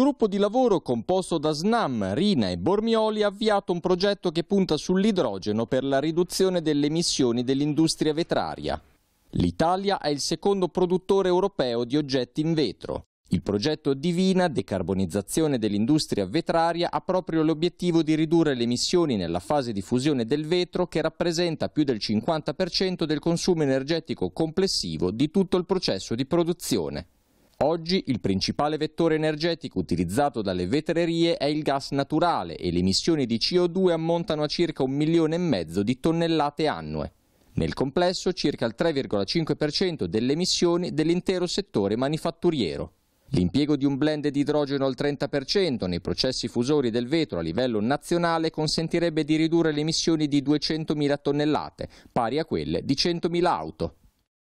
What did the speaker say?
gruppo di lavoro composto da Snam, Rina e Bormioli ha avviato un progetto che punta sull'idrogeno per la riduzione delle emissioni dell'industria vetraria. L'Italia è il secondo produttore europeo di oggetti in vetro. Il progetto Divina Decarbonizzazione dell'industria vetraria ha proprio l'obiettivo di ridurre le emissioni nella fase di fusione del vetro che rappresenta più del 50% del consumo energetico complessivo di tutto il processo di produzione. Oggi il principale vettore energetico utilizzato dalle vetrerie è il gas naturale e le emissioni di CO2 ammontano a circa un milione e mezzo di tonnellate annue. Nel complesso circa il 3,5% delle emissioni dell'intero settore manifatturiero. L'impiego di un blend di idrogeno al 30% nei processi fusori del vetro a livello nazionale consentirebbe di ridurre le emissioni di 200.000 tonnellate, pari a quelle di 100.000 auto.